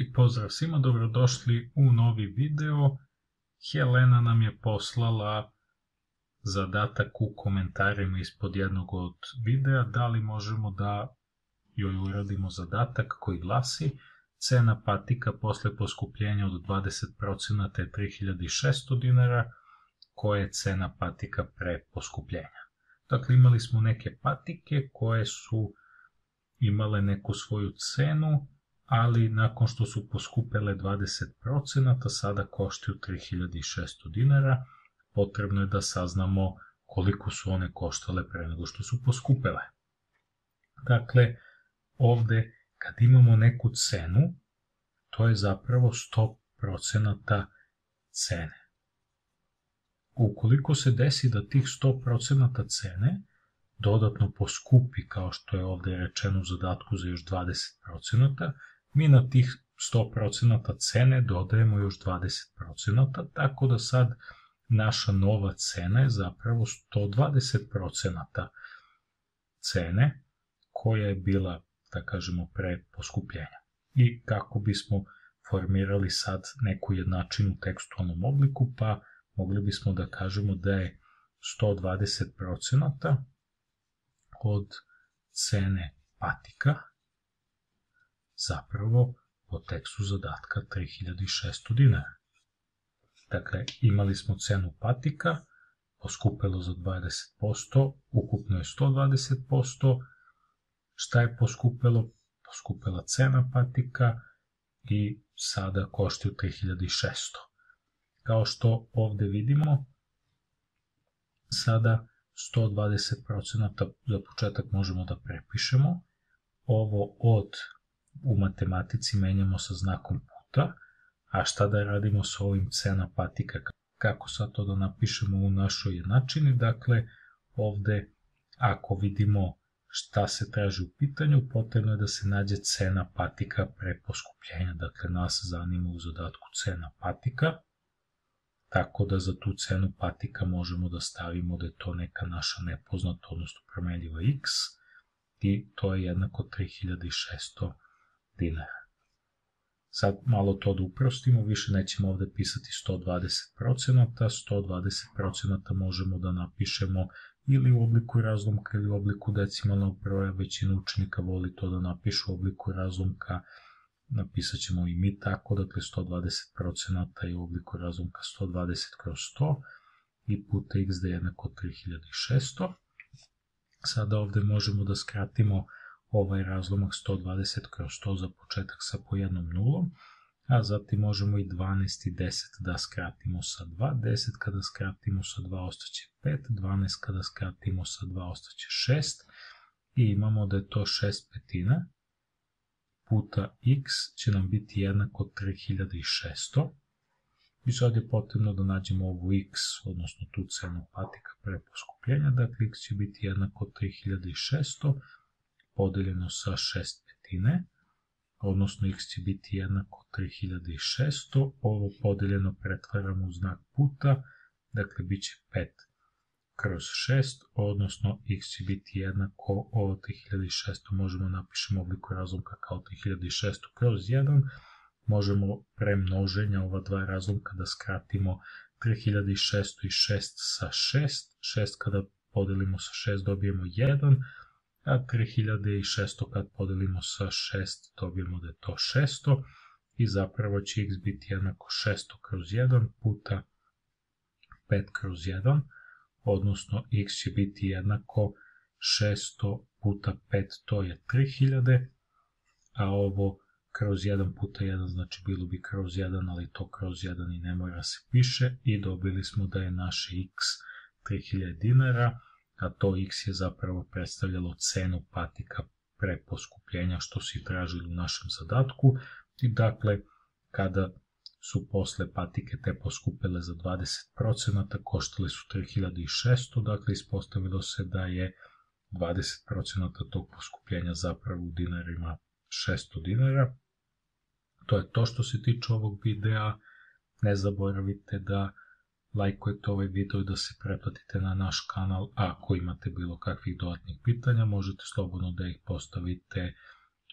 I pozdrav svima, dobrodošli u novi video. Helena nam je poslala zadatak u komentarima ispod jednog od videa, da li možemo da joj uradimo zadatak koji glasi cena patika posle poskupljenja od 20% je 3600 dinara, koja je cena patika pre poskupljenja. Dakle, imali smo neke patike koje su imale neku svoju cenu, ali nakon što su poskupele 20%, sada koštaju 3600 dinara, potrebno je da saznamo koliko su one koštale pre nego što su poskupele. Dakle, ovde kad imamo neku cenu, to je zapravo 100% cene. Ukoliko se desi da tih 100% cene dodatno poskupi, kao što je ovde rečeno u zadatku za još 20%, mi na tih 100% cene dodajemo još 20%, tako da sad naša nova cena je zapravo 120% cene koja je bila, da kažemo, pre poskupljenja. I kako bismo formirali sad neku jednačinu tekstualnom obliku, pa mogli bismo da kažemo da je 120% od cene patika zapravo po tekstu zadatka 3600 dinara. Dakle, imali smo cenu patika, poskupelo za 20%, ukupno je 120%, šta je poskupelo? Poskupela cena patika i sada u 3600. Kao što ovde vidimo, sada 120% za početak možemo da prepišemo. Ovo od u matematici menjamo sa znakom puta, a šta da radimo sa ovim na patika, kako sad to da napišemo u našoj jednačini, dakle ovde ako vidimo šta se traži u pitanju, potrebno je da se nađe cena patika pre poskupljenja, dakle nas zanima u zadatku cena patika, tako da za tu cenu patika možemo da stavimo da je to neka naša nepoznata, odnosno promenljiva x, i to je jednako 3600 dinara. Sad malo to da uprostimo, više nećemo ovde pisati 120%, 120% možemo da napišemo ili u obliku razlomka ili u obliku decimalnog broja, većina učenika voli to da napišu u obliku razlomka, napisat ćemo i mi tako, dakle 120% je u obliku razlomka 120 kroz 100 i puta x da je jednako 3600. Sada ovde možemo da skratimo ovaj razlomak 120 kroz 100 za početak sa po jednom nulom, a zatim možemo i 12 i 10 da skratimo sa 2, 10 kada skratimo sa 2 ostaće 5, 12 kada skratimo sa 2 ostaće 6 i imamo da je to 6 petina puta x će nam biti jednako 3600 i sad je potrebno da nađemo ovu x, odnosno tu cenu patika pre poskupljenja, dakle x će biti jednako 3600 podeljeno sa 6 petine, odnosno x će biti jednako 3600, ovo podeljeno pretvaramo u znak puta, dakle bit će 5 kroz 6, odnosno x će biti jednako ovo 3600, možemo da napišemo obliku razlomka kao 3600 kroz 1, možemo pre množenja ova dva razlomka da skratimo 3600 i 6 sa 6, 6 kada podelimo sa 6 dobijemo 1, a 3600 kad podelimo sa 6 dobijemo da je to 600 i zapravo će x biti jednako 600 kroz 1 puta 5 kroz 1 odnosno x će biti jednako 600 puta 5 to je 3000 a ovo kroz 1 puta 1 znači bilo bi kroz 1 ali to kroz 1 i ne mora se piše i dobili smo da je naš x 3000 dinara a to x je zapravo predstavljalo cenu patika pre poskupljenja što si tražili u našem zadatku i dakle kada su posle patike te poskupele za 20%, koštale su 3600, dakle ispostavilo se da je 20% tog poskupljenja zapravo u dinarima 600 dinara. To je to što se tiče ovog videa. Ne zaboravite da lajkujete ovaj video i da se pretplatite na naš kanal. Ako imate bilo kakvih dodatnih pitanja, možete slobodno da ih postavite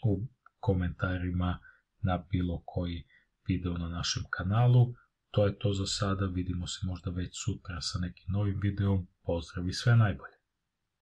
u komentarima na bilo koji video na našem kanalu. To je to za sada, vidimo se možda već sutra sa nekim novim videom. Pozdrav i sve najbolje!